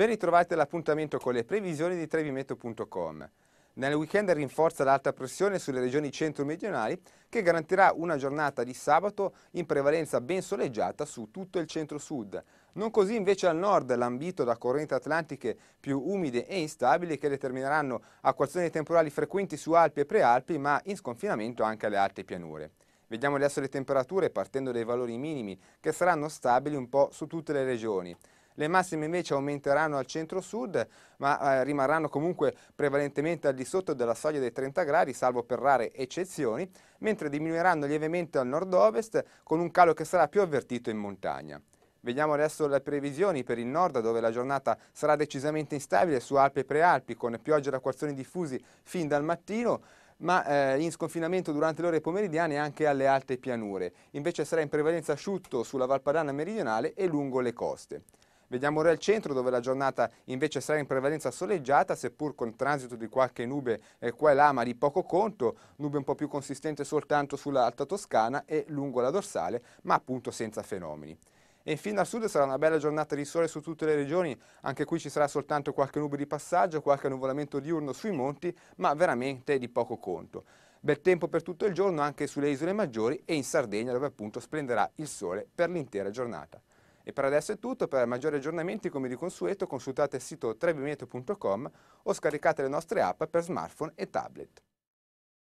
Ben ritrovati all'appuntamento con le previsioni di trevimeto.com. Nel weekend rinforza l'alta pressione sulle regioni centro-meridionali che garantirà una giornata di sabato in prevalenza ben soleggiata su tutto il centro-sud. Non così invece al nord, l'ambito da correnti atlantiche più umide e instabili che determineranno acquazioni temporali frequenti su Alpi e Prealpi ma in sconfinamento anche alle alte pianure. Vediamo adesso le temperature partendo dai valori minimi che saranno stabili un po' su tutte le regioni. Le massime invece aumenteranno al centro-sud, ma eh, rimarranno comunque prevalentemente al di sotto della soglia dei 30 gradi, salvo per rare eccezioni, mentre diminuiranno lievemente al nord-ovest, con un calo che sarà più avvertito in montagna. Vediamo adesso le previsioni per il nord dove la giornata sarà decisamente instabile su Alpi e Prealpi con piogge e racquazzoni diffusi fin dal mattino ma eh, in sconfinamento durante le ore pomeridiane anche alle alte pianure. Invece sarà in prevalenza asciutto sulla Valpadana meridionale e lungo le coste. Vediamo ora il centro dove la giornata invece sarà in prevalenza soleggiata, seppur con transito di qualche nube eh, qua e là, ma di poco conto, nube un po' più consistente soltanto sull'Alta Toscana e lungo la dorsale, ma appunto senza fenomeni. E infine al sud sarà una bella giornata di sole su tutte le regioni, anche qui ci sarà soltanto qualche nube di passaggio, qualche annuvolamento diurno sui monti, ma veramente di poco conto. Bel tempo per tutto il giorno anche sulle isole maggiori e in Sardegna dove appunto splenderà il sole per l'intera giornata. E per adesso è tutto, per maggiori aggiornamenti come di consueto consultate il sito trebimeto.com o scaricate le nostre app per smartphone e tablet.